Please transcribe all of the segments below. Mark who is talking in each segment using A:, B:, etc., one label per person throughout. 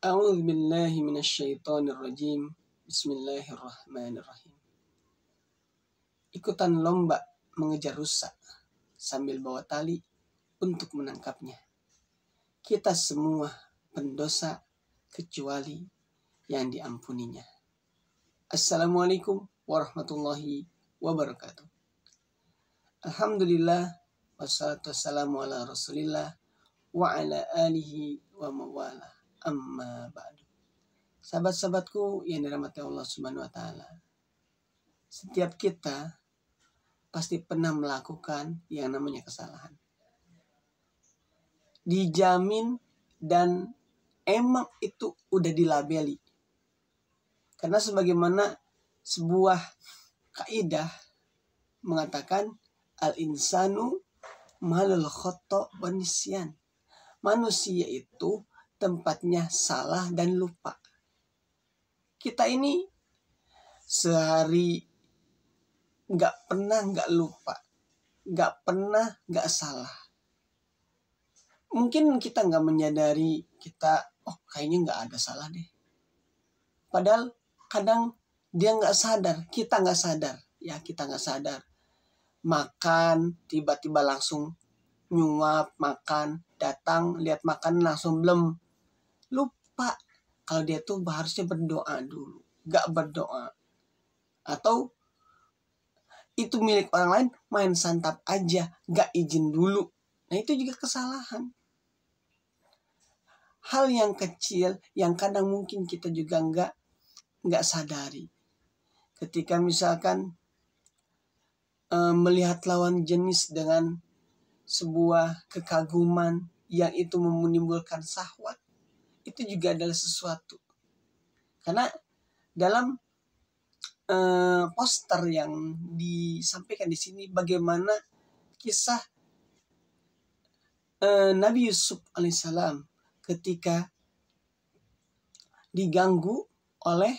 A: أعوذ billahi من الشيطان الرجim Bismillahirrahmanirrahim Ikutan lomba mengejar rusa sambil bawa tali untuk menangkapnya. Kita semua pendosa kecuali yang diampuninya. Assalamualaikum warahmatullahi wabarakatuh. Alhamdulillah wassalatu wassalamu ala rasulillah wa ala alihi wa mawalah amma ba'du. Sahabat-sahabatku yang dirahmati Allah Subhanahu wa taala. Setiap kita pasti pernah melakukan yang namanya kesalahan. Dijamin dan emang itu udah dilabeli. Karena sebagaimana sebuah kaidah mengatakan al-insanu malul khoto Manusia itu tempatnya salah dan lupa. Kita ini sehari nggak pernah nggak lupa, nggak pernah nggak salah. Mungkin kita nggak menyadari kita, oh kayaknya nggak ada salah deh. Padahal kadang dia nggak sadar, kita nggak sadar, ya kita nggak sadar. Makan tiba-tiba langsung nyuap makan datang lihat makan langsung belum lupa kalau dia tuh harusnya berdoa dulu gak berdoa atau itu milik orang lain main santap aja gak izin dulu nah itu juga kesalahan hal yang kecil yang kadang mungkin kita juga nggak nggak sadari ketika misalkan eh, melihat lawan jenis dengan sebuah kekaguman yang itu menimbulkan sahwat itu juga adalah sesuatu karena dalam uh, poster yang disampaikan di sini bagaimana kisah uh, Nabi Yusuf alaihissalam ketika diganggu oleh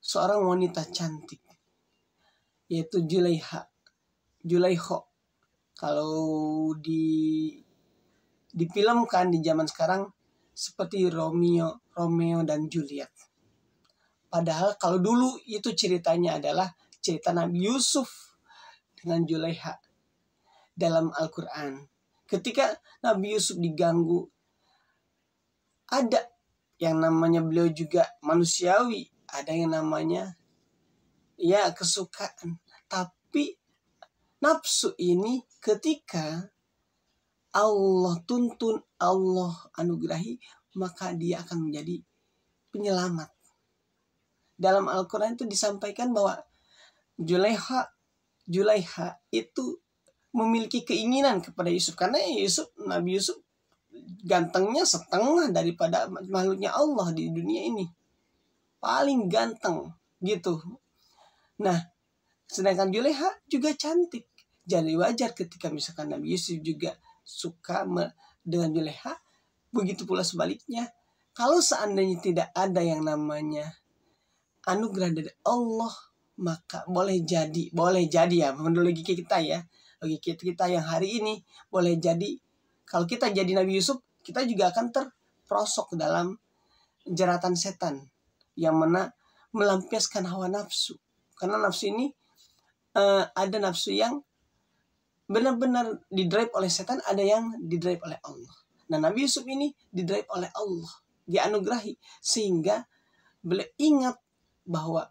A: seorang wanita cantik yaitu Julaiha Julaiho kalau di difilmkan di zaman sekarang seperti Romeo, Romeo dan Juliet. Padahal kalau dulu itu ceritanya adalah cerita Nabi Yusuf dengan Juleha dalam Al-Quran. Ketika Nabi Yusuf diganggu, ada yang namanya beliau juga manusiawi, ada yang namanya ya kesukaan. Tapi nafsu ini ketika Allah tuntun, Allah anugerahi, maka dia akan menjadi penyelamat. Dalam Al-Quran itu disampaikan bahwa Juleha Juleha itu memiliki keinginan kepada Yusuf. Karena Yusuf, Nabi Yusuf gantengnya setengah daripada makhluknya Allah di dunia ini. Paling ganteng gitu. Nah, sedangkan Juleha juga cantik. Jadi wajar ketika misalkan Nabi Yusuf juga suka dengan Juleha, begitu pula sebaliknya. Kalau seandainya tidak ada yang namanya anugerah dari Allah, maka boleh jadi, boleh jadi ya, menurut logika kita ya, logika kita yang hari ini, boleh jadi kalau kita jadi Nabi Yusuf, kita juga akan terprosok dalam jeratan setan yang mana melampiaskan hawa nafsu. Karena nafsu ini eh, ada nafsu yang benar-benar didrive oleh setan, ada yang didrive oleh Allah. Nah, Nabi Yusuf ini didrive oleh Allah, dianugerahi sehingga beliau ingat bahwa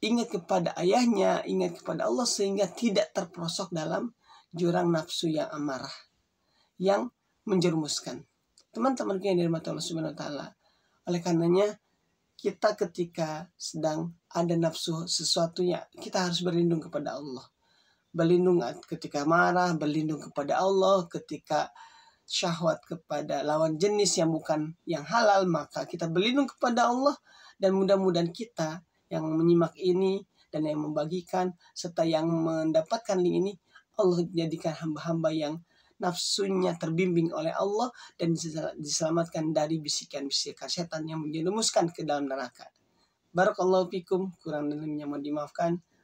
A: ingat kepada ayahnya, ingat kepada Allah sehingga tidak terperosok dalam jurang nafsu yang amarah yang menjerumuskan. Teman-teman yang dirahmati Allah Subhanahu wa taala. Oleh karenanya kita ketika sedang ada nafsu sesuatu yang kita harus berlindung kepada Allah berlindung ketika marah, berlindung kepada Allah, ketika syahwat kepada lawan jenis yang bukan yang halal, maka kita berlindung kepada Allah dan mudah-mudahan kita yang menyimak ini dan yang membagikan serta yang mendapatkan link ini Allah jadikan hamba-hamba yang nafsunya terbimbing oleh Allah dan diselamatkan dari bisikan-bisikan setan yang menjerumuskan ke dalam neraka. Barakallahu fikum, kurang dan lebihnya mohon dimaafkan.